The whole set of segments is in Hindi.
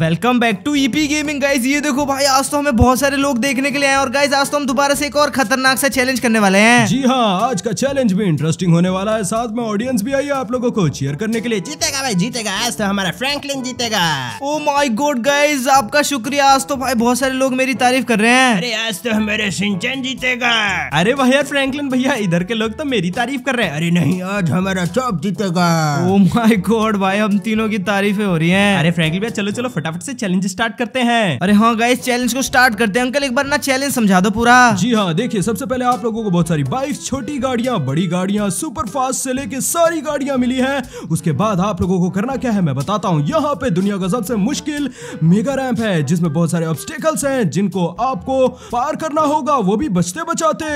welcome back to EP gaming guys ये देखो भाई आज तो हमें बहुत सारे लोग देखने के लिए आए और गाइज आज तो हम दोबारा से एक और खतरनाक सा चैलेंज करने वाले हैं जी हाँ आज का चैलेंज भी इंटरेस्टिंग होने वाला है साथ में ऑडियंस भी आई है आप लोगों को चेयर करने के लिए जीतेगा भाई जीतेगा आज तो हमारा फ्रेंकलिन जीतेगा ओ माई गोड गाइज आपका शुक्रिया आज तो भाई बहुत सारे लोग मेरी तारीफ कर रहे हैं अरे आज तो हमारे सिंचन जीतेगा अरे भैया फ्रेंकलिन भैया इधर के लोग तो मेरी तारीफ कर रहे हैं अरे नहीं आज हमारा चौप जीतेगा ओ माई गोड भाई हम तीनों की तारीफे हो रही है अरे फ्रेंकलिन भैया चलो चलो फटाफट से चैलेंज स्टार्ट करते हैं अरे हाँ गाइस चैलेंज को स्टार्ट करते हैं अंकल एक बार ना चैलेंज समझा दो पूरा जी हाँ देखिए सबसे पहले आप लोगों को बहुत सारी बाइक छोटी गाड़ियाँ बड़ी गाड़ियाँ सुपर फास्ट से लेके सारी गाड़ियाँ मिली है उसके बाद आप लोगों को करना क्या है मैं बताता हूँ यहाँ पे दुनिया का सबसे मुश्किल मेगा रैम्प है जिसमे बहुत सारे ऑब्स्टेकल्स है जिनको आपको पार करना होगा वो भी बचते बचाते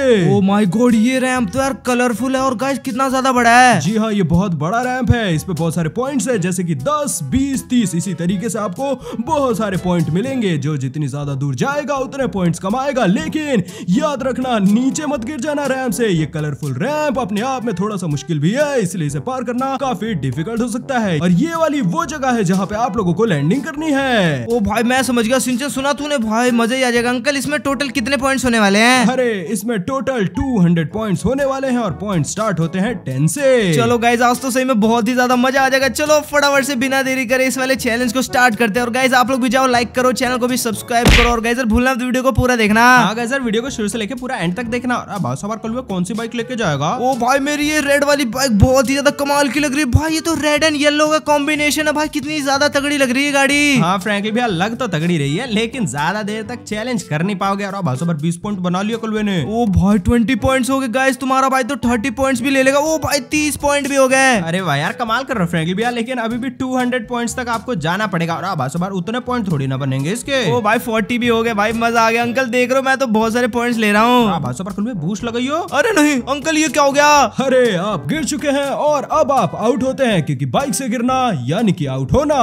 माई oh गोड ये रैम्प तो यार कलरफुल है और गाइस कितना ज्यादा बड़ा है जी हाँ ये बहुत बड़ा रैम्प है इस पे बहुत सारे पॉइंट्स है जैसे कि 10, 20, 30 इसी तरीके से आपको बहुत सारे पॉइंट मिलेंगे जो जितनी ज्यादा दूर जाएगा उतने पॉइंट्स कमाएगा लेकिन याद रखना नीचे मत गिर जाना रैम से ये कलरफुल रैंप अपने आप में थोड़ा सा मुश्किल भी है इसलिए इसे पार करना काफी डिफिकल्ट हो सकता है और ये वाली वो जगह है जहाँ पे आप लोगों को लैंडिंग करनी है ओ भाई मैं समझ गया सिंचन सुना तूने भाई मजे आ जाएगा अंकल इसमें टोटल कितने पॉइंट्स होने वाले हैं अरे इसमें टोटल 200 पॉइंट्स होने वाले हैं और पॉइंट स्टार्ट होते हैं टेन से चलो गाइज आज तो सही में बहुत ही ज्यादा मजा आ जाएगा चलो फटाफट से बिना देरी करे इस वाले चैलेंज को स्टार्ट करते हैं और गाइज आप लोग भी जाओ लाइक करो चैनल को भी सब्सक्राइब करो और गाइजर भूलना वीडियो को पूरा देखना हाँ वीडियो को शुरू से लेकर पूरा एंड तक देखना और भाई सवार कल कौन सी बाइक लेके जाएगा ओ भाई मेरी ये रेड वाली बाइक बहुत ही ज्यादा कमाल की लग रही है भाई ये तो रेड एंड येलो का कॉम्बिनेशन है भाई कितनी ज्यादा तगड़ी लग रही है गाड़ी हाँ फ्रेंकली भैया लग तो तगड़ी रही है लेकिन ज्यादा देर तक चैलेंज कर नहीं पाओगे और भाई सवार बीस पॉइंट बना लिया कलवे ने ओ भाई ट्वेंटी पॉइंट हो गए गाइज तुम्हारा भाई तो थर्टी पॉइंट भी ले लेगा वो भाई तीस पॉइंट भी हो गए अरे भाई यार कमाल कर रहे हो फ्रेंकली भैया लेकिन अभी भी टू हंड्रेड पॉइंट तक आपको जाना पड़ेगा और भाई बार उतने पॉइंट थोड़ी ना बनेंगे इसके ओ भाई फोर्टी भी हो गए भाई मजा आ गया अंकल देख रहे हो मैं तो बहुत सारे पॉइंट ले रहा हूँ भाई हाँ, सुपर में भूस लगाइयो अरे नहीं अंकल ये क्या हो गया अरे आप गिर चुके हैं और अब आप आउट होते हैं क्योंकि बाइक से गिरना यानी कि आउट होना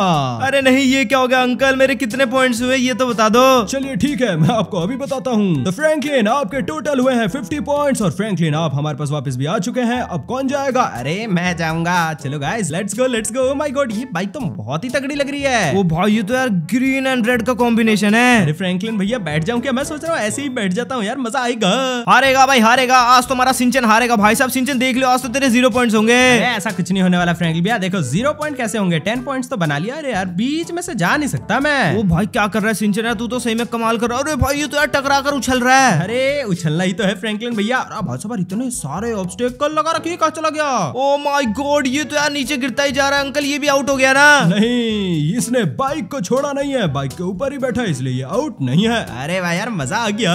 अरे नहीं ये क्या हो गया अंकल मेरे कितने पॉइंट्स हुए ये तो बता दो चलिए ठीक है मैं आपको अभी बताता हूँ तो फ्रैंकलिन आपके टोटल हुए हैं फिफ्टी पॉइंट्स और फ्रैंकलिन आप हमारे पास वापस भी आ चुके हैं अब कौन जाएगा अरे मैं जाऊंगा चलो guys let's go let's go my god ये बाइक तो बहुत ही तगड़ी लग रही है वो भाई ये तो यार ग्रीन एंड रेड का कॉम्बिनेशन है अरे फ्रैंकलिन भैया बैठ जाऊं क्या मैं सोच रहा हूँ ऐसे ही बैठ जाता हूँ यार मजा आएगा हारेगा भाई हारेगा आज तुम्हारा तो सिंचन हारेगा भाई साहब सिंचन देख लो आज तो तेरे जीरो पॉइंट होंगे ऐसा कुछ नहीं होने वाला फ्रैंकलिन भैया देखो जीरो पॉइंट कैसे होंगे टेन पॉइंट तो बना लिया अरे यार बीच में से जा नहीं सकता मैं वो भाई क्या कर रहा है सिंचन है तू तो सही में कमाल कर रहा है अरे भाई ये तो यार टकरा कर उछल रहा है अरे उछलना ही तो है फ्रेंकलिन भैया भाई साहब इतने सारे ऑब्स्टेकल लगा रखिए कहा चला गया ओ माई गोड ये तो यार नीचे गिरता ही जा रहा है अंकल ये भी आउट हो गया ना नहीं इसने बाइक को छोड़ा नहीं है बाइक के ऊपर ही बैठा इसलिए ये आउट नहीं है अरे भाई यार मजा आ गया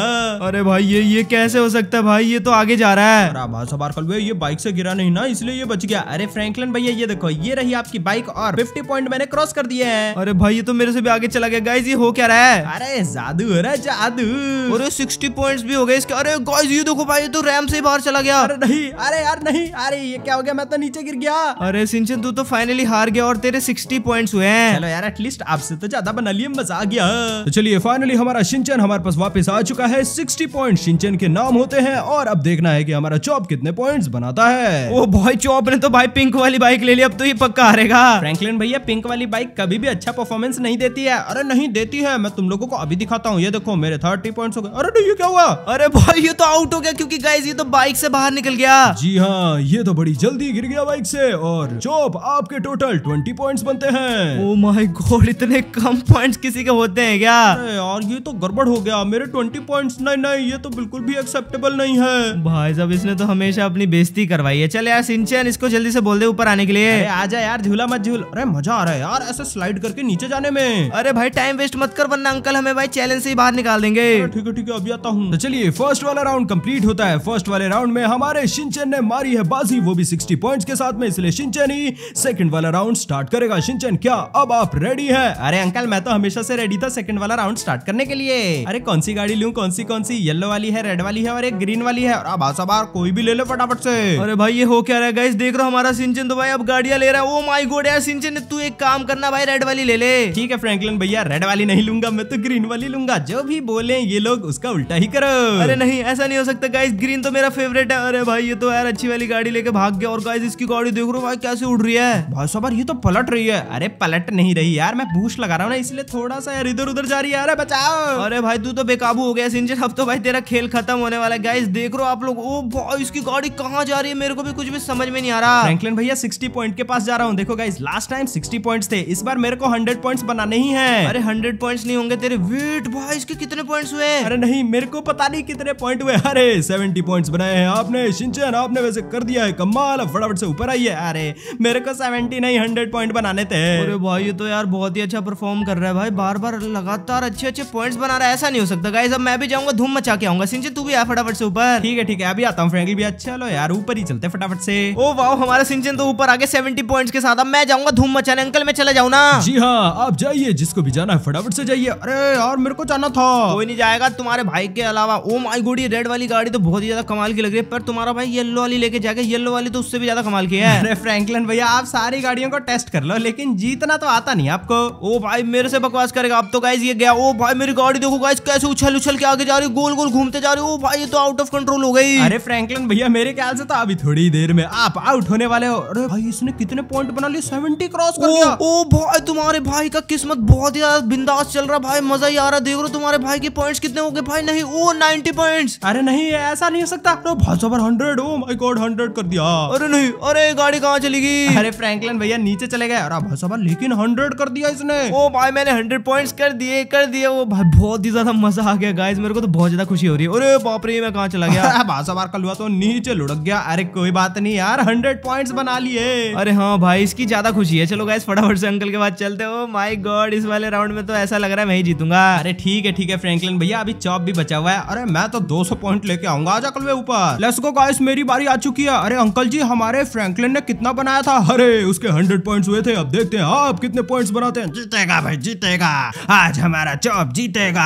अरे भाई ये ये कैसे हो सकता है भाई ये तो आगे जा रहा है बारकल भाई ये बाइक से गिरा नहीं ना इसलिए ये बच गया अरे फ्रैंकलिन भैया ये देखो ये रही आपकी बाइक और फिफ्टी पॉइंट मैंने क्रॉस कर दिया है अरे भाई ये तो मेरे से भी आगे चला गया गाइज ये हो क्या रहा है अरे जादू हो रहा है जादू अरे सिक्सटी पॉइंट भी हो गए इसके अरे गाइज ये देखो भाई तो रैम से बाहर चला गया अरे नहीं अरे यार नहीं अरे ये क्या हो गया मैं तो नीचे गिर गया अरे सिंचन तू तो फाइनली हार गया और तेरे सिक्सटी पॉइंट हुए हैं चलो यार एटलीस्ट आप इससे तो ज्यादा बना लिए मजा आ गया तो चलिए फाइनली हमारा सिंचन हमारे पास वापस आ चुका है सिक्सटी पॉइंट सिंचन के नाम होते हैं और अब देखना है की हमारा चौप कितने पॉइंट बनाता है वो भाई चौप ने तो भाई पिंक वाली बाइक ले ली अब तो ये पक्का हारेगा फ्रेंकलिन भैया पिंक वाली बाइक कभी भी अच्छा परफॉर्मेंस नहीं देती है अरे नहीं देती है मैं तुम लोगों को अभी दिखाता हूँ ये देखो मेरे थर्टी पॉइंट हो गए अरे ये क्या हुआ अरे भाई ये तो आउट हो गया क्योंकि गाइज ये तो बाइक से बाहर निकल गया जी हाँ ये तो बड़ी जल्दी गिर गया बाइक से और चौप आपके टोटल ट्वेंटी पॉइंट बनते हैं ओ माय गॉड इतने कम पॉइंट्स किसी के होते हैं क्या यार ये तो गड़बड़ हो गया मेरे ट्वेंटी पॉइंट्स नहीं नहीं ये तो बिल्कुल भी एक्सेप्टेबल नहीं है भाई साहब इसने तो हमेशा अपनी बेइज्जती करवाई है चल यार सिंचन इसको जल्दी से बोल दे ऊपर आने के लिए आजा यार झूला मत झूल अरे मजा आ रहा है यार ऐसे स्लाइड करके नीचे जाने में अरे भाई टाइम वेस्ट मत कर वरना अंकल हमें भाई चैलेंज से ही बाहर निकाल देंगे ठीक है ठीक है अभी आता हूँ तो चलिए फर्स्ट वाला राउंड कम्प्लीट होता है फर्स्ट वाले राउंड में हमारे सिंचन ने मारी है बाजी वो भी सिक्सटी पॉइंट के साथ में इसलिए सिंचन ही सेकंड वाला राउंड स्टार्ट करेगा सिंचन क्या अब आप रेडी है अरे अंकल मैं तो हमेशा से रेडी था सेकंड वाला राउंड स्टार्ट करने के लिए अरे कौन सी गाड़ी लूँ कौन सी कौन सी येलो वाली है रेड वाली है और एक ग्रीन वाली है और बासा बार कोई भी ले लो फटाफट से अरे भाई ये हो क्या रहा है गाइस देख रहा हमारा सिंचन तो भाई अब गाड़िया ले रहा है वो माई गोड सिंचन तू एक काम करना भाई रेड वाली ले ले ठीक है फ्रेंकलिन भैया रेड वाली नहीं लूंगा मैं तो ग्रीन वाली लूंगा जो भी बोले ये लोग उसका उल्टा ही करो अरे नहीं ऐसा नहीं हो सकता गाइस ग्रीन तो मेरा फेवरेट है अरे भाई ये तो यार अच्छी वाली गाड़ी लेके भाग गया और गाइस इसकी गाड़ी देख रहा भाई कैसे उड़ रही है भाई साहब ये तो पलट रही है अरे पलट नहीं रही यार मैं पुश लगा रहा हूँ ना इसलिए थोड़ा सा यार इधर उधर जा रही है अरे बचाओ अरे भाई तू तो बेकाबू हो गया सिंजन अब तो भाई तेरा खेल खत्म होने वाला गाइस देख रो आप लोग ओ भाई इसकी गाड़ी कहाँ जा रही है मेरे को भी कुछ भी समझ में नहीं आ रहा फ्रैंकलिन भैया सिक्सटी पॉइंट के पास जा रहा हूँ देखो guys last time sixty point थे इस बार मेरे को हंड्रेड पॉइंट बनाने ही है अरे हंड्रेड पॉइंट नहीं होंगे तेरे वेट भाई इसके कितने पॉइंट हुए अरे नहीं मेरे को पता नहीं कितने पॉइंट हुए अरे सेवेंटी पॉइंट बनाए हैं आपने सिंचन आपने वैसे कर दिया है कमाल फटाफट से ऊपर आई है अरे मेरे को सेवेंटी नहीं हंड्रेड पॉइंट बनाने थे अरे भाई ये तो यार बहुत ही अच्छा अच्छा परफॉर्म कर रहा है भाई बार बार लगातार अच्छे अच्छे पॉइंट्स बना रहा है ऐसा नहीं हो सकता गाइस अब मैं भी जाऊंगा धूम मचा के आऊंगा सिंचन तू भी आ फटाफट से ऊपर ठीक है ठीक है अभी आता हूँ फ्रेंकली भी अच्छा लो यार ऊपर ही चलते फटाफट से ओ वाह हमारा सिंचन तो ऊपर आगे सेवेंटी पॉइंट्स के साथ अब मैं जाऊंगा धूम मचाने अंकल मैं चला जाऊ ना जी हाँ आप जाइए जिसको भी जाना है फटाफट से जाइए अरे यार मेरे को जाना था कोई नहीं जाएगा तुम्हारे भाई के अलावा ओ माई गोडी रेड वाली गाड़ी तो बहुत ही ज्यादा कमाल की लग रही है पर तुम्हारा भाई येलो वाली लेके जाएगा येलो वाली तो उससे भी ज्यादा कमाल की है अरे फ्रैंकलिन भैया आप सारी गाड़ियों को टेस्ट कर लो लेकिन जीतना तो आता नहीं आपको ओ ओ भाई मेरे से बकवास करेगा अब तो गाइज ये गया ओ भाई मेरी गाड़ी देखो गाइज कैसे उछल उछल के आगे जा रही गोल गोल घूमते जा रही ओ भाई ये तो आउट ऑफ कंट्रोल हो गई अरे फ्रैंकलिन भैया मेरे ख्याल से तो अभी थोड़ी देर में आप आउट होने वाले हो अरे भाई इसने कितने पॉइंट बना लिए सेवेंटी क्रॉस कर दिया ओ भाई तुम्हारे भाई का किस्मत बहुत ही ज्यादा बिंदास चल रहा भाई मजा ही आ रहा देख रो तुम्हारे भाई के पॉइंट कितने हो गए भाई नहीं ओ नाइनटी पॉइंट अरे नहीं ऐसा नहीं हो सकता अरे भाषा hundred oh my god hundred कर दिया अरे नहीं अरे गाड़ी कहाँ चली गई अरे फ्रैंकलिन भैया नीचे चले गए अरे भाई लेकिन हंड्रेड कर दिया इसने ओ भाई मैंने हंड्रेड पॉइंट कर दिए कर दिए वो बहुत ही ज्यादा मजा आ गया गाइज मेरे को तो बहुत ज्यादा खुशी हो रही है अरे बाप रे मैं कहाँ चला गया भाषा मार कर तो नीचे लुढ़क गया अरे कोई बात नहीं यार हंड्रेड पॉइंट बना लिए अरे हाँ भाई इसकी ज्यादा खुशी है चलो गाइज फटाफट से अंकल के बाद चलते हो माई गॉड इस वाले राउंड में तो ऐसा लग रहा है मैं ही जीतूंगा अरे ठीक है ठीक है फ्रेंकलिन भैया अभी चॉप भी बचा हुआ है अरे मैं तो सौ पॉइंट लेके आऊंगा आज अकल ऊपर लेट्स गो गाइस मेरी बारी आ चुकी है अरे अंकल जी हमारे फ्रैंकलिन ने कितना बनाया था अरे उसके हंड्रेड पॉइंट हुए थे अब देखते हैं आप कितने पॉइंट बनाते हैं जीतेगा भाई जीतेगा आज हमारा चौप जीतेगा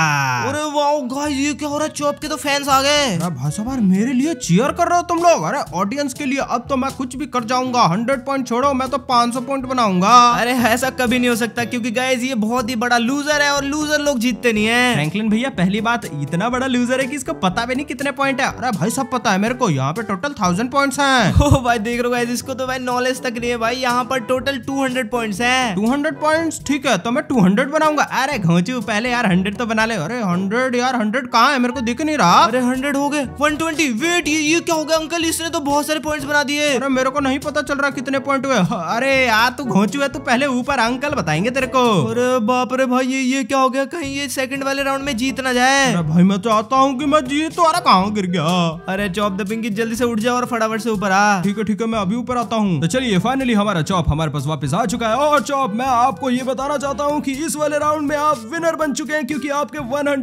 अरे वाओ गाइस ये क्या हो रहा है चौप के तो फैंस आ गए भाई साहब मेरे लिए चीयर कर रहे हो तुम लोग अरे ऑडियंस के लिए अब तो मैं कुछ भी कर जाऊंगा हंड्रेड पॉइंट छोड़ो मैं तो पांच सौ पॉइंट बनाऊंगा अरे ऐसा कभी नहीं हो सकता क्यूँकी गाइज ये बहुत ही बड़ा लूजर है और लूजर लोग जीतते नहीं है फ्रैंकलिन भैया पहली बात इतना बड़ा लूजर है की इसको पता भी नहीं कितने पॉइंट है अरे भाई सब पता है मेरे को यहाँ पे टोटल थाउजेंड पॉइंट है भाई देख रहे हो इसको तो भाई नॉलेज तक नहीं है भाई यहाँ पर टोटल टू हंड्रेड पॉइंट है टू हंड्रेड पॉइंट ठीक है है तो मैं टू हंड्रेड बनाऊंगा अरे घोचू पहले यार हंड्रेड तो बना ले अरे हंड्रेड यार हंड्रेड कहाँ है मेरे को दिख नहीं रहा अरे हंड्रेड हो गए वन ट्वेंटी वेट ये, ये क्या हो गया अंकल इसने तो बहुत सारे पॉइंट्स बना दिए अरे मेरे को नहीं पता चल रहा कितने पॉइंट हुए अरे यार तू घोचू है तू पहले ऊपर अंकल बताएंगे तेरे को अरे बाप रे भाई ये ये क्या हो गया कहीं ये सेकंड वाले राउंड में जीत ना जाए अरे भाई मैं चाहता हूँ की मैं जीत तो अरे कहाँ गिर गया अरे चौप दबिंग की जल्दी से उठ जाओ और फटाफट से ऊपर आ ठीक है ठीक है मैं अभी ऊपर आता हूँ तो चलिए फाइनली हमारा चौप हमारे पास वापस आ चुका है और चौप मैं आपको ये बताना चाहता हूँ कि इस वाले राउंड में आप विनर बन चुके हैं क्योंकि आपके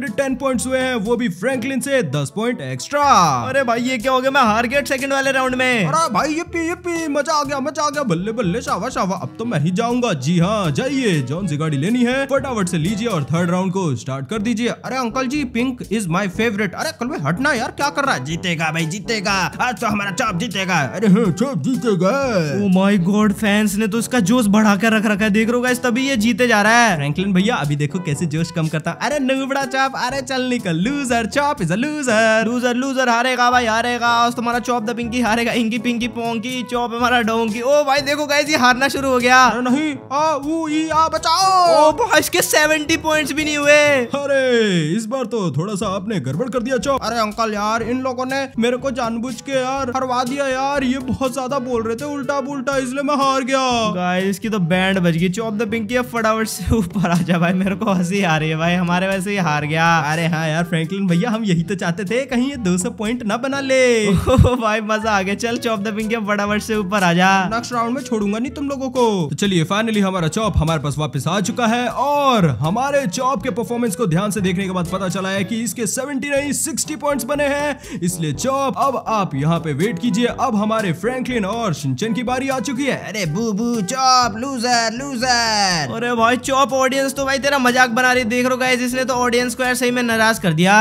110 पॉइंट्स हुए हैं वो भी फ्रैंकलिन से 10 पॉइंट एक्स्ट्रा अरे भाई ये क्या हो गया मैं हार गया सेकंड वाले राउंड में अरे भाई यप्पी यप्पी मजा आ गया मजा आ गया बल्ले बल्ले शावा शावा अब तो मैं ही जाऊंगा जी हाँ जाइए जॉन सी गाड़ी लेनी है फटाफट से लीजिए और थर्ड राउंड को स्टार्ट कर दीजिए अरे uncle ji pink is my favourite अरे कल भाई हटना यार क्या कर रहा है जीतेगा भाई जीतेगा आज तो हमारा चाप जीतेगा अरे हाँ, चाप जीतेगा माई गोड फैंस ने तो इसका जोश बढ़ा कर रख रखा है देख रहे हो तभी ये जीते जीते जा रहा है फ्रैंकलिन भैया अभी देखो कैसे जोश कम करता अरे नुबड़ा चॉप अरे चल निकल loser chop is a loser loser loser हारेगा भाई हारेगा आज तुम्हारा चॉप द पिंकी हारेगा इंकी पिंकी पोंकी चॉप हमारा डोंकी ओ भाई देखो गाइस ये हारना शुरू हो गया नहीं बचाओ इसके सेवेंटी पॉइंट भी नहीं हुए अरे इस बार तो थोड़ा सा आपने गड़बड़ कर दिया चॉप अरे अंकल यार इन लोगों ने मेरे को जानबूझ के यार हरवा दिया यार ये बहुत ज्यादा बोल रहे थे उल्टा बुलटा इसलिए मैं हार गया इसकी तो बैंड बज गई चॉप द पिंकी अब फटा फटाफट से ऊपर आ जा भाई मेरे को हंसी आ रही है भाई हमारे वैसे ही हार गया अरे हाँ यार फ्रैंकलिन भैया हम यही तो चाहते थे कहीं ये 200 पॉइंट ना बना ले ओ भाई मजा आ गया चल चौप द के फटाफट से ऊपर आ जा नेक्स्ट राउंड में छोड़ूंगा नहीं तुम लोगों को तो चलिए फाइनली हमारा चौप हमारे पास वापस आ चुका है और हमारे चौप के परफॉर्मेंस को ध्यान से देखने के बाद पता चला है की इसके सेवेंटी नहीं सिक्सटी पॉइंट बने हैं इसलिए चौप अब आप यहाँ पे वेट कीजिए अब हमारे फ्रेंकलिन और सिंचन की बारी आ चुकी है अरे बू बू चौप लूजर लूजर अरे भाई चौप ऑडियंस तो भाई तेरा मजाक बना रही देख रो गाइस इसने तो ऑडियंस को यार सही में नाराज कर दिया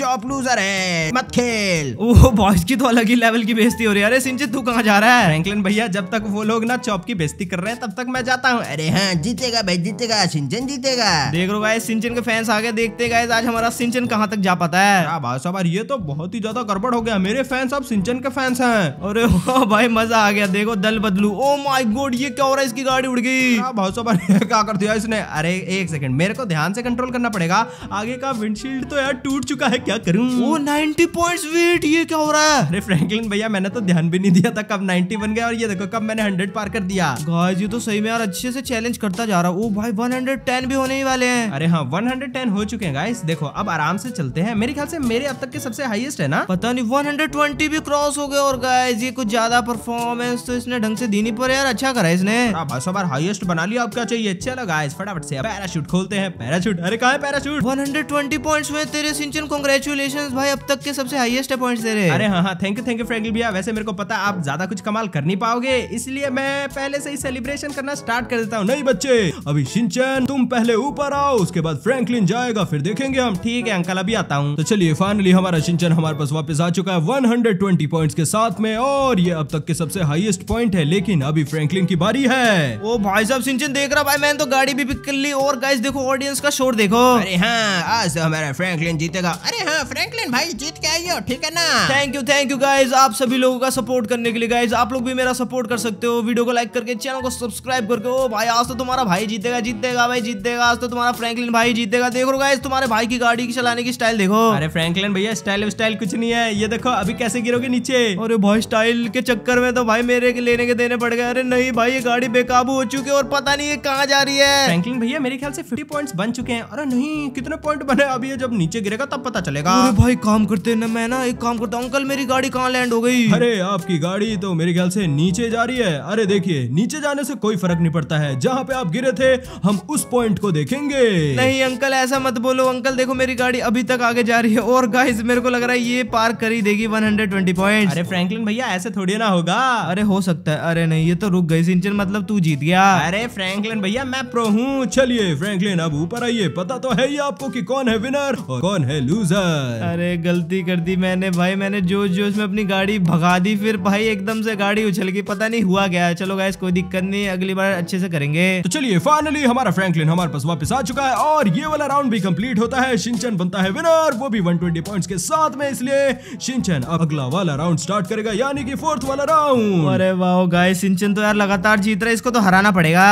चौप लूजर है मत खेल ओह बॉयज की तो अलग ही लेवल की बेजती हो रही है अरे सिंचित तू कहाँ जा रहा है फ्रैंकलिन भैया जब तक वो लोग ना चौप की बेजती कर रहे हैं तब तक मैं जाता हूँ अरे हाँ जीतेगा भाई जीतेगा सिंचन जीतेगा देख रो गाइस सिंचन के फैंस आगे देखते गए आज हमारा सिंचन कहाँ तक जा पाता है भाई साहब ये तो बहुत ही ज्यादा गड़बड़ हो गया मेरे फैंस अब सिंचन के फैंस हैं अरे भाई मजा आ गया देखो दल बदलू ओ माई गोड ये क्या हो रहा है इसकी गाड़ी उड़ गई भाई साहब क्या कर दिया इसने अरे एक सेकंड मेरे को ध्यान से कंट्रोल करना पड़ेगा आगे का विंडशील्ड तो यार टूट चुका है क्या करूं वो 90 पॉइंट्स वेट ये क्या हो रहा है अरे फ्रैंकलिन भैया मैंने तो ध्यान भी नहीं दिया था कब 90 बन गया और ये देखो कब मैंने 100 पार कर दिया गाइस ये तो सही में यार अच्छे से चैलेंज करता जा रहा ओ भाई 110 भी होने ही वाले हैं अरे हां 110 हो चुके हैं गाइस देखो अब आराम से चलते हैं मेरे ख्याल से मेरे अब तक के सबसे हाईएस्ट है ना पता नहीं 120 भी क्रॉस हो गए और गाइस ये कुछ ज्यादा परफॉर्मेंस तो इसने ढंग से दी नहीं पर यार अच्छा करा इसने हाँ, बार हाईएस्ट बना लिया अब क्या है चलो गाइस फटाफट से पैराशूट खोलते हैं पैराशूट अरे कहा है पैराशूट 120 पॉइंट्स हुए तेरे सिंचन कांग्रेचुलेशंस भाई अब तक के सबसे हाईएस्ट पॉइंट्स दे रहे अरे हाँ हाँ thank you thank you Franklin भैया वैसे मेरे को पता आप ज्यादा कुछ कमाल कर नहीं पाओगे इसलिए मैं पहले से ही सेलिब्रेशन करना स्टार्ट कर देता हूँ नहीं बच्चे अभी सिंचन तुम पहले ऊपर आओ उसके बाद फ्रैंकलिन जाएगा फिर देखेंगे हम ठीक है अंकल अभी आता हूँ तो चलिए फाइनली हमारा सिंचन हमारे पास वापस आ चुका है वन पॉइंट्स के साथ में और ये अब तक के सबसे हाईएस्ट पॉइंट है लेकिन अभी फ्रैंकलिन की बारी है वो भाई साहब सिंचन देख रहा भाई मैंने तो गाड़ी भी पिक कर ली और गाइस देखो ऑडियंस का शोर देखो अरे हाँ आज तो हमारा फ्रैंकलिन जीतेगा अरे हाँ फ्रैंकलिन भाई जीत के आई हो ठीक है ना thank you thank you guys आप सभी लोगों का सपोर्ट करने के लिए गाइज आप लोग भी मेरा सपोर्ट कर सकते हो वीडियो को लाइक करके चैनल को सब्सक्राइब करके ओ भाई आज तो तुम्हारा भाई जीतेगा जीतेगा भाई जीतेगा आज तो तुम्हारा फ्रैंकलिन भाई जीतेगा देखो गाइज तुम्हारे भाई की गाड़ी की चलाने की स्टाइल देखो अरे फ्रैंकलिन भैया स्टाइल स्टाइल कुछ नहीं है ये देखो अभी कैसे गिरोगे नीचे अरे भाई स्टाइल के चक्कर में तो भाई मेरे लेने के देने पड़ गए अरे नहीं भाई ये गाड़ी बेकाबू हो चुकी है और पता नहीं ये कहाँ कहाँ जा रही है फ्रैंकलिन भैया मेरे ख्याल से फिफ्टी पॉइंट बन चुके हैं अरे नहीं कितने पॉइंट बने अभी जब नीचे गिरेगा तब पता चलेगा अरे भाई काम करते ना मैं ना एक काम करता हूँ अंकल मेरी गाड़ी कहाँ लैंड हो गई अरे आपकी गाड़ी तो मेरे ख्याल से नीचे जा रही है अरे देखिए नीचे जाने से कोई फर्क नहीं पड़ता है जहाँ पे आप गिरे थे हम उस पॉइंट को देखेंगे नहीं अंकल ऐसा मत बोलो अंकल देखो मेरी गाड़ी अभी तक आगे जा रही है और गाइस मेरे को लग रहा है ये पार कर ही देगी 120 पॉइंट अरे फ्रैंकलिन भैया ऐसे थोड़ी ना होगा अरे हो सकता है अरे नहीं ये तो रुक गई सिंचन मतलब तू जीत गया अरे फ्रैंकलिन भैया मैं प्रो हूँ चलिए फ्रैंकलिन अब ऊपर आइए पता तो है ही आपको कि कौन है विनर और कौन है लूजर अरे गलती कर दी मैंने भाई मैंने जोश जोश में अपनी गाड़ी भगा दी फिर भाई एकदम से गाड़ी उछल गई पता नहीं हुआ गया चलो गाय कोई दिक्कत नहीं अगली बार अच्छे से करेंगे तो चलिए फाइनली हमारा फ्रेंकलिन हमारे पास वापस आ चुका है और ये वाला राउंड भी कम्प्लीट होता है शिनचन बनता है विनर वो भी 120 पॉइंट्स के साथ में इसलिए शिनचन अब अगला वाला राउंड स्टार्ट करेगा यानी कि फोर्थ वाला राउंड अरे वाह गाय सिंचन तो यार लगातार जीत रहा है इसको तो हराना पड़ेगा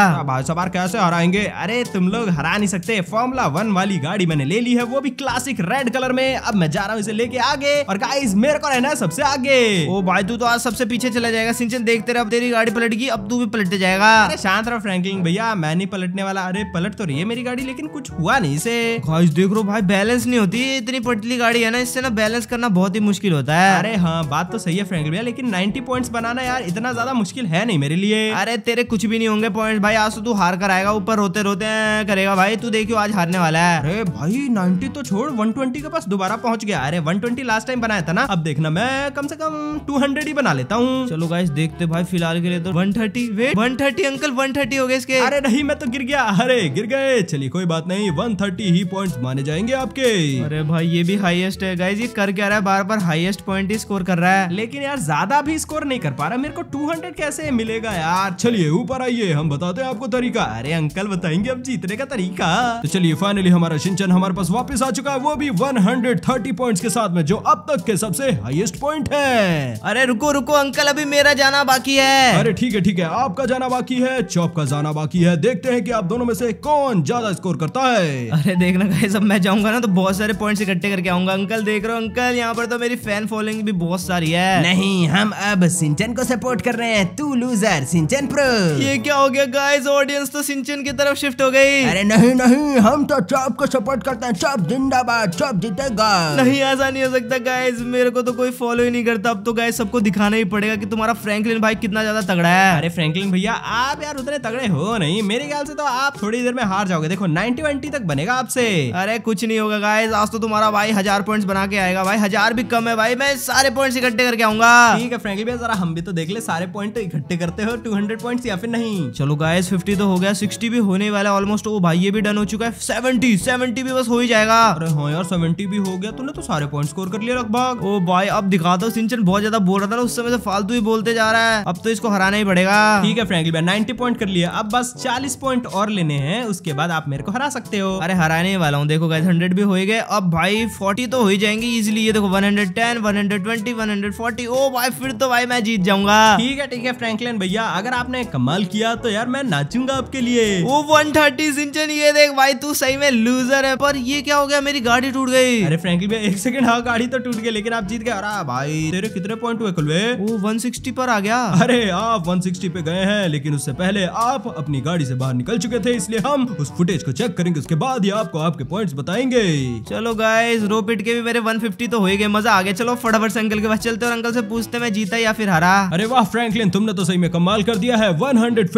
बार कैसे हराएंगे अरे तुम लोग हरा नहीं सकते फॉर्मुला वन वाली गाड़ी मैंने ले ली है वो भी क्लासिक रेड कलर में अब मैं जा रहा हूँ इसे लेके आगे और गाइस मेरे को रहना है सबसे आगे ओ भाई तू तो आज सबसे पीछे चला जाएगा सिंचन देखते रहे अब तेरी गाड़ी पलटगी अब तू भी पलट जाएगा शांत रहो फ्रैंकलिन भैया मैं नहीं पलटने वाला अरे पलट तो रही है मेरी गाड़ी लेकिन कुछ हुआ नहीं इसे गाइस देख रो भाई बैलेंस नहीं होती इतनी पटली गाड़ी है ना इससे ना बैलेंस करना बहुत ही मुश्किल होता है अरे हाँ बात तो सही है फ्रैंकलिन भैया लेकिन नाइन्टी पॉइंट बनाना यार इतना ज्यादा मुश्किल है नहीं मेरे लिए अरे तेरे कुछ भी नहीं होंगे पॉइंट भाई आज तो तू हार हार कर आएगा ऊपर रोते रोते करेगा भाई तू देखियो आज हारने वाला है अरे भाई नाइनटी तो छोड़ 120 के पास दोबारा पहुंच गया अरे 120 लास्ट टाइम बनाया था ना अब देखना मैं कम से कम 200 ही बना लेता हूँ चलो गाइस देखते भाई फिलहाल के लिए तो 130 वेट 130 अंकल 130 हो गए इसके अरे नहीं मैं तो गिर गया अरे गिर गए चलिए कोई बात नहीं वन ही पॉइंट माने जाएंगे आपके अरे भाई ये भी हाइएस्ट है गाइज ये कर क्या रहा है बार बार हाइएस्ट पॉइंट ही स्कोर कर रहा है लेकिन यार ज्यादा भी स्कोर नहीं कर पा रहा मेरे को टू कैसे मिलेगा यार चलिए ऊपर आइए हम बताते हैं आपको तरीका होगा अरे अंकल बताएंगे अब जीतने का तरीका तो चलिए फाइनली हमारा सिंचन हमारे पास वापस आ चुका है वो भी 130 पॉइंट्स के साथ में जो अब तक के सबसे हाईएस्ट पॉइंट है अरे रुको रुको अंकल अभी मेरा जाना बाकी है अरे ठीक है ठीक है आपका जाना बाकी है चौप का जाना बाकी है देखते है की आप दोनों में से कौन ज्यादा स्कोर करता है अरे देखना गाइस मैं जाऊंगा ना तो बहुत सारे पॉइंट इकट्ठे करके आऊंगा अंकल देख रहे हो अंकल यहाँ पर तो मेरी फैन फॉलोइंग भी बहुत सारी है नहीं हम अब सिंचन को सपोर्ट कर रहे हैं तू लूजर सिंचन प्रो ये क्या हो गया गाइस ऑडियंस फोकस तो सिंचन की तरफ शिफ्ट हो गई अरे नहीं नहीं हम तो चॉप को सपोर्ट करते हैं चॉप जिंदाबाद चॉप जीतेगा नहीं ऐसा नहीं हो सकता गाइज मेरे को तो कोई फॉलो ही नहीं करता अब तो गाय सबको दिखाना ही पड़ेगा की तुम्हारा फ्रेंकलिन भाई कितना ज्यादा तगड़ा है अरे फ्रेंकलिन भैया आप यार उतने तगड़े हो नहीं मेरे ख्याल से तो आप थोड़ी देर में हार जाओगे देखो नाइनटी वाइनटी तक बनेगा आपसे अरे कुछ नहीं होगा गाइज आज तो तुम्हारा भाई हजार पॉइंट बना के आएगा भाई हजार भी कम है भाई मैं सारे पॉइंट इकट्ठे करके आऊंगा ठीक है फ्रेंकली भैया जरा हम भी तो देख ले सारे पॉइंट तो इकट्ठे करते हो टू हंड्रेड पॉइंट या फिर नहीं चलो गाइज फिफ्टी तो हो गया सिक्सटी भी होने वाला ऑलमोस्ट वो भाई ये भी डन हो चुका है सेवेंटी सेवेंटी भी बस हो ही जाएगा अरे हाँ यार सेवेंटी भी हो गया तुमने तो सारे पॉइंट स्कोर कर लिया लगभग ओ भाई अब दिखा दो सिंचन बहुत ज्यादा बोल रहा था उस समय से फालतू ही बोलते जा रहा है अब तो इसको हराना ही पड़ेगा ठीक है फ्रेंकली भाई नाइनटी पॉइंट कर लिया अब बस चालीस पॉइंट और लेने हैं उसके बाद आप मेरे को हरा सकते हो अरे हराने वाला हूँ देखो गाइस हंड्रेड भी हो गए अब भाई फोर्टी तो हो ही जाएंगे इजिली ये देखो one one hundred hundred ten twenty one hundred forty oh भाई फिर तो भाई मैं जीत जाऊंगा ठीक है ठीक है फ्रैंकलिन भैया अगर आपने कमाल किया तो यार मैं नाचूंगा आपके लिए वो वन थर्टी सिंचन ये देख भाई तू सही में लूजर है पर ये क्या हो गया मेरी गाड़ी टूट गई अरे फ्रेंकली भाई एक सेकंड हाँ गाड़ी तो टूट गई लेकिन आप जीत गए अरे भाई तेरे कितने पॉइंट हुए खुलवे वो वन सिक्सटी पर आ गया अरे आप वन सिक्सटी पे गए हैं लेकिन उससे पहले आप अपनी गाड़ी से बाहर निकल चुके थे इसलिए हम उस फुटेज को चेक करेंगे उसके बाद ही आपको आपके पॉइंट बताएंगे चलो गाय रो पिट के भी मेरे फिफ्टी तो हो गए मजा आ गया चलो फटाफट से अंकल के पास चलते और अंकल से पूछते मैं जीता या फिर हरा अरे वाह फ्रेंकलिन तुमने तो सही में कमाल कर दिया है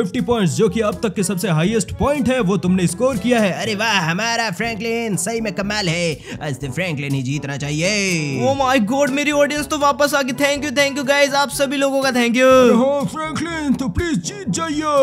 फिफ्टी पॉइंट्स जो कि अब तक के सबसे हाईएस्ट पॉइंट है वो तुमने स्कोर किया है अरे वाह हमारा फ्रैंकलिन सही में कमाल है आज तो फ्रैंकलिन ही जीतना चाहिए ओ माय गॉड मेरी ऑडियंस तो वापस आ गई thank you thank you guys आप सभी लोगों का थैंक यू हाँ फ्रैंकलिन तो प्लीज जीत जाइए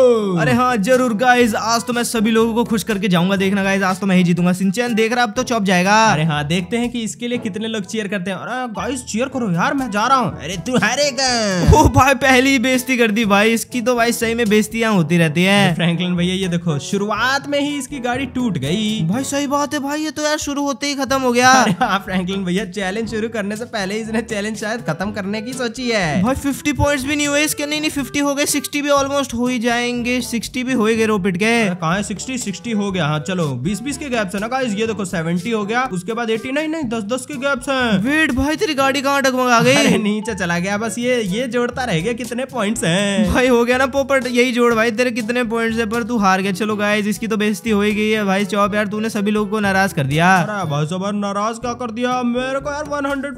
अरे हां जरूर गाइस आज तो मैं सभी लोगों को खुश करके जाऊंगा देखना गाइस आज तो मैं ही जीतूंगा सिंचन देख रहा अब तो चौप जाएगा अरे हां देखते हैं कि इसके लिए कितने लोग चीयर करते हैं अरे गाइस चीयर करो यार मैं जा रहा हूं अरे तू हारेगा ओ oh भाई पहली बेइज्जती कर दी भाई इसकी तो भाई सही में बेइज्जतियां होती रहती है फ्रैंकलिन चलन भैया ये देखो शुरुआत में ही इसकी गाड़ी टूट गई भाई सही बात है भाई ये तो यार शुरू होते ही खत्म हो गया हाँ फ्रैंकलिन भैया चैलेंज शुरू करने से पहले इसने चैलेंज शायद खत्म करने की सोची है भाई फिफ्टी पॉइंट भी नहीं हुए इसके नहीं नहीं फिफ्टी हो गए सिक्सटी भी ऑलमोस्ट हो ही जाएंगे सिक्सटी भी हो गए रोपिट गए कहा सिक्सटी सिक्सटी हो गया हाँ चलो बीस बीस के गैप है ना गाइस ये देखो सेवेंटी हो गया उसके बाद एटी नहीं नहीं दस दस के गैप्स है वेट भाई तेरी गाड़ी कहाँ डगमगा गई नीचे चला गया बस ये ये जोड़ता रह गया कितने पॉइंट है भाई हो गया ना पोपट यही जोड़ भाई तेरे कितने पॉइंट है पर तू हार गया चलो गाइज इसकी तो बेजती हो ही गई है भाई चौप यार तूने सभी लोगों को नाराज कर दिया भाई साहब नाराज क्या कर दिया मेरे को यार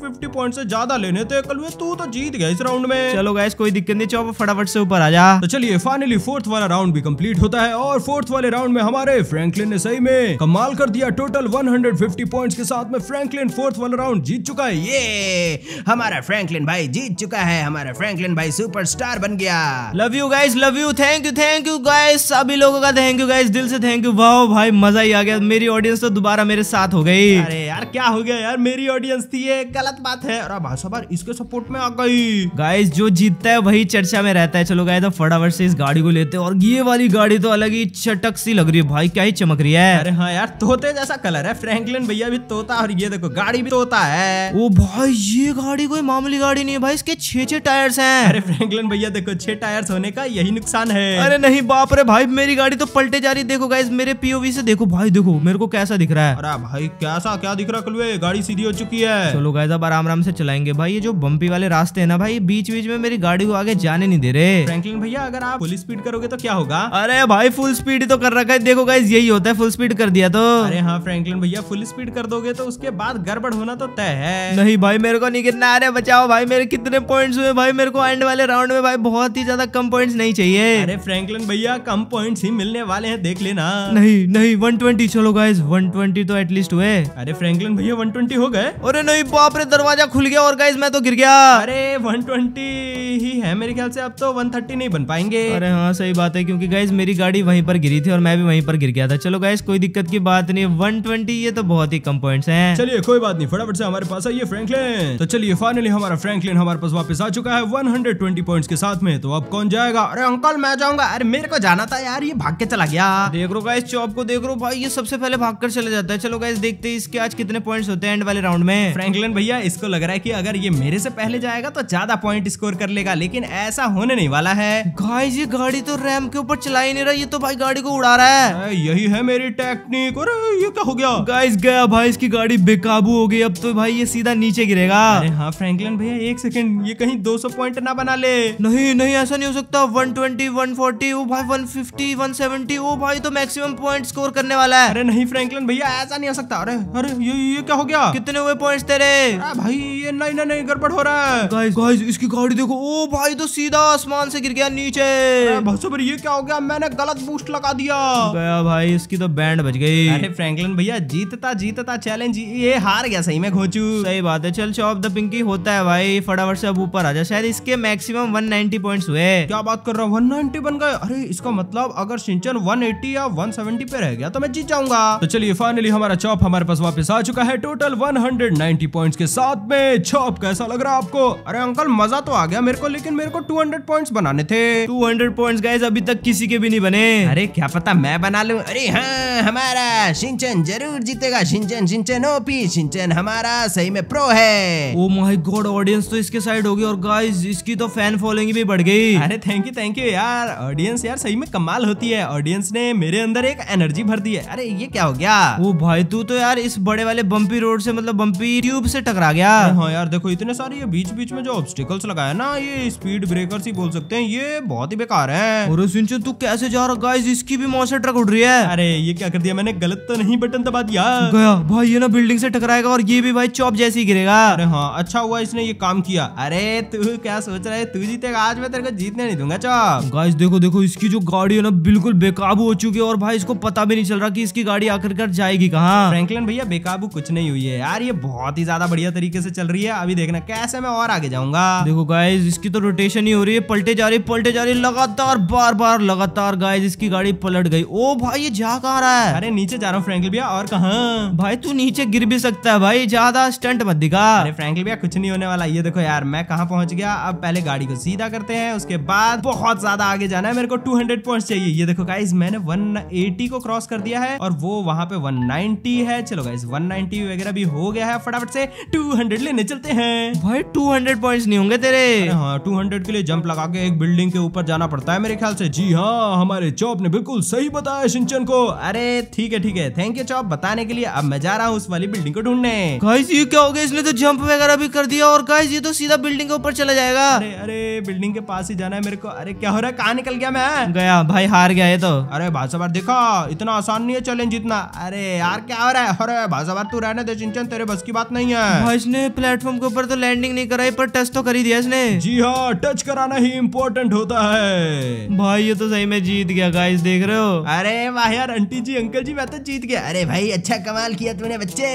150 पॉइंट से ज्यादा लेने थे कल में तू तो जीत गया इस राउंड में चलो गाइज कोई दिक्कत नहीं चौप फटाफट से ऊपर आ जा तो चलिए फाइनली फोर्थ वाला राउंड भी कम्प्लीट होता है और फोर्थ वाले राउंड में हमारे फ्रेंकलिन ने सही में कमाल कर दिया टोटल 150 पॉइंट्स के साथ में फ्रेंकलिन फोर्थ वाला राउंड जीत चुका है ये हमारा फ्रेंकलिन भाई जीत चुका है हमारा फ्रेंकलिन भाई सुपरस्टार बन गया love you guys love you thank you thank you guys सभी लोगों का थैंक यू गाइस दिल से थैंक यू वाह भाई मजा ही आ गया मेरी ऑडियंस तो दोबारा मेरे साथ हो गई अरे यार क्या हो गया यार मेरी ऑडियंस थी ये गलत बात है अरे भाई साहब इसके सपोर्ट में आ गई गाइस जो जीतता है वही चर्चा में रहता है चलो गाइस अब फटाफट से इस गाड़ी को लेते हैं और ये वाली गाड़ी तो अलग ही चटक सी लग रही है भाई क्या ही चमक रही है अरे हाँ यार तोते जैसा कलर है फ्रैंकलिन भैया भी तोता और ये देखो गाड़ी भी तोता है वो भाई ये गाड़ी कोई मामूली गाड़ी नहीं है भाई इसके छे छे टायर्स है अरे फ्रैंकलिन भैया देखो छह टायर्स होने का यही नुकसान है अरे नहीं बाप रे भाई मेरी गाड़ी तो पलटे जा रही है देखो गाइज मेरे पीओवी से देखो भाई देखो मेरे को कैसा दिख रहा है अरे भाई कैसा क्या दिख रहा कलवे गाड़ी सीधी हो चुकी है चलो गाइज अब आराम आराम से चलाएंगे भाई ये जो बम्पी वाले रास्ते है ना भाई बीच बीच में मेरी गाड़ी को आगे जाने नहीं दे रहे फ्रेंकलिन भैया अगर आप फुल स्पीड करोगे तो क्या होगा अरे भाई फुल स्पीड तो कर रखा है देखो गाइज यही होता है फुल स्पीड कर दिया तो अरे हाँ फ्रेंकलिन भैया फुल स्पीड कर दोगे तो उसके बाद गड़बड़ होना तो तय है नहीं भाई मेरे को नहीं गिरना अरे बचाओ भाई मेरे कितने पॉइंट्स हुए भाई मेरे को एंड वाले राउंड में भाई बहुत ही ज्यादा कम पॉइंट्स नहीं चाहिए अरे फ्रेंकलिन भैया कम पॉइंट पॉइंट्स ही मिलने वाले हैं देख लेना नहीं नहीं वन ट्वेंटी चलो गाइज वन ट्वेंटी तो एटलीस्ट हुए अरे फ्रेंकलिन भैया वन ट्वेंटी हो गए अरे नहीं बाप रे दरवाजा खुल गया और गाइज मैं तो गिर गया अरे वन ट्वेंटी ही है मेरे ख्याल से अब तो वन थर्टी नहीं बन पाएंगे अरे हाँ सही बात है क्यूँकी गाइज मेरी गाड़ी वही पर गिरी थी और मैं भी वही पर गिर गया था चलो गाइज कोई दिक्कत की बात नहीं वन ट्वेंटी ये तो बहुत ही कम पॉइंट है चलिए कोई बात नहीं फटाफट से हमारे पास आइए फ्रेंकलिन तो चलिए फाइनली हमारा फ्रेंकलिन हमारे पास वापस आ चुका है वन हंड्रेड ट्वेंटी पॉइंट के साथ में तो अब कौन जाएगा अरे अंकल मैं जाऊंगा अरे मेरे को जाना था यार ये भाग के चला गया देख रो गाइस चॉप को देख रो भाई ये सबसे पहले भाग कर चले जाता है चलो गाइस देखते हैं इसके आज कितने पॉइंट्स होते हैं एंड वाले राउंड में फ्रैंकलिन भैया इसको लग रहा है कि अगर ये मेरे से पहले जाएगा तो ज्यादा पॉइंट स्कोर कर लेगा लेकिन ऐसा होने नहीं वाला है गाइस ये गाड़ी तो रैम के ऊपर चला ही नहीं रहा ये तो भाई गाड़ी को उड़ा रहा है यही है मेरी टेक्निक और ये क्या हो गया गाइस गया भाई इसकी गाड़ी बेकाबू हो गई अब तो भाई ये सीधा नीचे गिरेगा हाँ फ्रैंकलिन भैया एक सेकंड ये कहीं 200 पॉइंट ना बना ले नहीं नहीं ऐसा नहीं हो सकता 120 140 वो भाई 150 180 170 ओ भाई तो मैक्सिमम पॉइंट स्कोर करने वाला है अरे नहीं फ्रैंकलिन भैया ऐसा नहीं हो सकता अरे अरे ये ये क्या हो गया कितने हुए पॉइंट्स तेरे भाई ये नहीं नहीं नहीं गड़बड़ हो रहा है गाइस गाइस इसकी गाड़ी देखो ओ भाई तो सीधा आसमान से गिर गया नीचे भाई ये क्या हो गया मैंने गलत बूस्ट लगा दिया गया भाई इसकी तो बैंड बच गई अरे फ्रैंकलिन भैया जीतता जीतता चैलेंज ये हार गया सही में खोचू सही बात है चल शॉप द पिंकी होता है भाई फटाफट से अब ऊपर आ जाए शायद इसके मैक्सिमम 190 पॉइंट्स हुए क्या बात कर रहा हूँ 190 बन गए अरे इसका मतलब मतलब अगर सिंचन 180 या 170 पे रह गया तो मैं जीत जाऊंगा तो चलिए फाइनली हमारा चॉप हमारे पास वापस आ चुका है टोटल 190 पॉइंट्स के साथ में चॉप कैसा लग रहा है आपको अरे अंकल मजा तो आ गया मेरे को लेकिन मेरे को 200 पॉइंट्स बनाने थे 200 पॉइंट्स गाइस अभी तक किसी के भी नहीं बने अरे क्या पता मैं बना लू अरे हाँ हमारा सिंचन जरूर जीतेगा सिंचन सिंचन ओपी सिंचन हमारा सही में प्रो है ओ माय गॉड ऑडियंस तो इसके साइड होगी और गाइस इसकी तो फैन फॉलोइंग भी बढ़ गई अरे थैंक यू थैंक यू यार ऑडियंस यार सही में कमाल कमाल होती है ऑडियंस ने मेरे अंदर एक एनर्जी भर दी है अरे ये क्या हो गया वो भाई तू तो यार इस बड़े वाले बम्पी रोड से मतलब बम्पी ट्यूब से टकरा गया हाँ यार देखो इतने सारे ये बीच बीच में जो ऑब्स्टिकल्स लगाया ना ये स्पीड ब्रेकर ही बोल सकते हैं ये बहुत ही बेकार है और सिंचन तू कैसे जा रहा गाइज इसकी भी मौसम ट्रक उड़ रही है अरे ये क्या कर दिया मैंने गलत तो नहीं बटन दबा दिया गया भाई ये ना बिल्डिंग से टकराएगा और ये भी भाई चौप जैसे गिरेगा अरे हाँ अच्छा हुआ इसने ये काम किया अरे तू क्या सोच रहा है तू जीतेगा आज मैं तेरे को जीतने नहीं दूंगा चौप गाइस देखो देखो इसकी जो गाड़ी है मतलब बिल्कुल बेकाबू हो चुकी है और भाई इसको पता भी नहीं चल रहा कि इसकी गाड़ी आखिरकार जाएगी कहाँ फ्रैंकलिन अच्छा, भैया बेकाबू कुछ नहीं हुई है यार ये बहुत ही ज्यादा बढ़िया तरीके से चल रही है अभी देखना कैसे मैं और आगे जाऊंगा देखो गाइज इसकी तो रोटेशन ही हो रही है पलटे जा रही पलटे जा रही लगातार बार बार लगातार गाइज इसकी गाड़ी पलट गई ओ भाई ये जा कहा रहा है अरे नीचे जा रहा हूँ फ्रेंकल भैया और कहा भाई तू नीचे गिर भी सकता है भाई ज्यादा स्टंट मत दिखा अरे फ्रेंकल भैया कुछ नहीं होने वाला ये देखो यार मैं कहा पहुंच गया अब पहले गाड़ी को सीधा करते हैं उसके बाद बहुत ज्यादा आगे जाना है मेरे को टू हंड्रेड पॉइंट चाहिए ये देखो गाइज मैंने वन को क्रॉस कर दिया है और वो वहां पे वन है चलो गाइज वन वगैरह भी हो गया है फटाफट से टू लेने चलते हैं भाई टू पॉइंट्स नहीं होंगे तेरे हाँ टू के लिए जंप लगा के एक बिल्डिंग के ऊपर जाना पड़ता है मेरे ख्याल से जी हाँ हमारे चौप ने बिल्कुल सही बताया सिंचन को अरे ठीक है ठीक है थैंक यू चौप बताने के लिए अब मैं जा रहा हूँ उस वाली बिल्डिंग को ढूंढने गाइस ये क्या हो गया इसने तो जंप वगैरह भी कर दिया और गाइस ये तो सीधा बिल्डिंग के ऊपर चला जाएगा अरे अरे बिल्डिंग के पास ही जाना है मेरे को अरे क्या हो रहा है कहाँ निकल गया मैं गया भाई भाई हार गया है तो अरे भाषा बार देखा इतना आसान नहीं है चैलेंज जीतना अरे यार क्या हो रहा है अरे भाषा बार तू रहने दे चिंचन तेरे बस की बात नहीं है भाई इसने प्लेटफॉर्म के ऊपर तो लैंडिंग नहीं कराई पर टच तो कर ही दिया इसने जी हाँ टच कराना ही इम्पोर्टेंट होता है भाई ये तो सही में जीत गया गाइस देख रहे हो अरे वाह यार आंटी जी अंकल जी मैं तो जीत गया अरे भाई अच्छा कमाल किया तूने बच्चे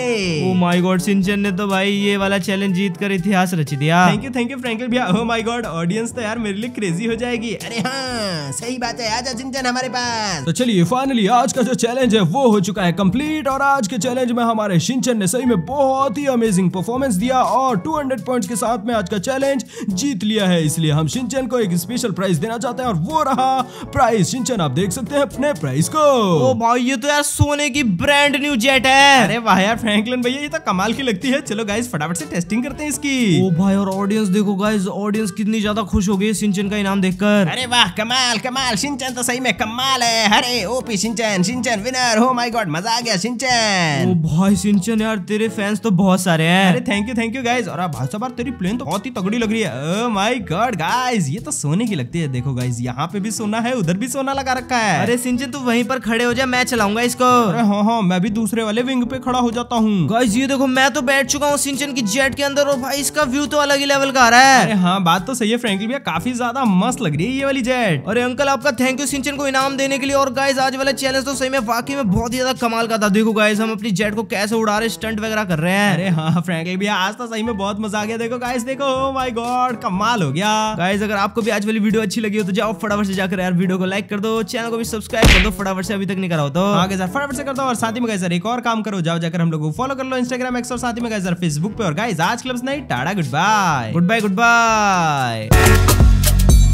ओ माय गॉड सिंचन ने तो भाई ये वाला चैलेंज जीत कर इतिहास रच दिया thank you thank you Franklin भैया ओ माय गॉड ऑडियंस तो यार मेरे लिए क्रेजी हो जाएगी अरे हाँ सही बात है आज जिंजन हमारे पास तो चलिए फाइनली आज का जो चैलेंज है वो हो चुका है कंप्लीट और आज के चैलेंज में हमारे सिंचन ने सही में बहुत ही अमेजिंग परफॉर्मेंस दिया और 200 पॉइंट्स के साथ में आज का चैलेंज जीत लिया है इसलिए हम सिंचन को एक स्पेशल प्राइज देना चाहते हैं और वो रहा प्राइज सिंचन आप देख सकते हैं अपने प्राइस को ओ भाई ये तो यार सोने की ब्रांड न्यू जेट है अरे वाह यार फ्रैंकलिन भैया ये तो कमाल की लगती है चलो गाइस फटाफट से टेस्टिंग करते हैं इसकी ओ भाई और ऑडियंस देखो गाइस ऑडियंस कितनी ज्यादा खुश हो गई सिंचन का इनाम देखकर अरे वाह कमाल कमाल सिंचन तो सही में कमाल है हरे ओपी सिंचन सिंचन विनर हो माय गॉड मजा आ गया सिंचन ओ भाई सिंचन यार तेरे फैंस तो बहुत सारे हैं अरे thank you thank you guys और भाई साहब तेरी प्लेन तो बहुत ही तगड़ी लग रही है माय गॉड गाइस ये तो सोने की लगती है देखो गाइस यहाँ पे भी सोना है उधर भी सोना लगा रखा है अरे सिंचन तू वहीं पर खड़े हो जा मैं चलाऊंगा इसको अरे हाँ हाँ मैं भी दूसरे वाले विंग पे खड़ा हो जाता हूँ गाइस ये देखो मैं तो बैठ चुका हूँ सिंचन की जेट के अंदर और भाई इसका व्यू तो अलग ही लेवल का आ रहा है अरे हाँ बात तो सही है फ्रेंकली भैया काफी ज्यादा मस्त लग रही है ये वाली जेट अरे अंकल आपका थैंक यू सिंचन को इनाम देने के लिए और गाइज आज वाला चैलेंज तो सही में वाकई में बहुत ही ज्यादा कमाल का था देखो गाइज हम अपनी जेट को कैसे उड़ा रहे स्टंट वगैरह कर रहे हैं अरे हाँ फ्रेंकली भैया आज तो सही में बहुत मजा आ गया देखो गाइज देखो माय oh गॉड कमाल हो गया गाइज अगर आपको भी आज वाली वीडियो अच्छी लगी हो तो जाओ फटाफट से जाकर यार वीडियो को लाइक कर दो चैनल को भी सब्सक्राइब कर दो फटाफट से अभी तक नहीं कराओ तो आगे हाँ सर फटाफट से कर दो और साथ ही में गाइजर एक और काम करो जाओ जाकर हम लोग को फॉलो कर लो इंस्टाग्राम एक्स और साथ ही में गाइजर फेसबुक पे और गाइज आज क्लब नहीं tata goodbye goodbye good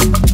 bye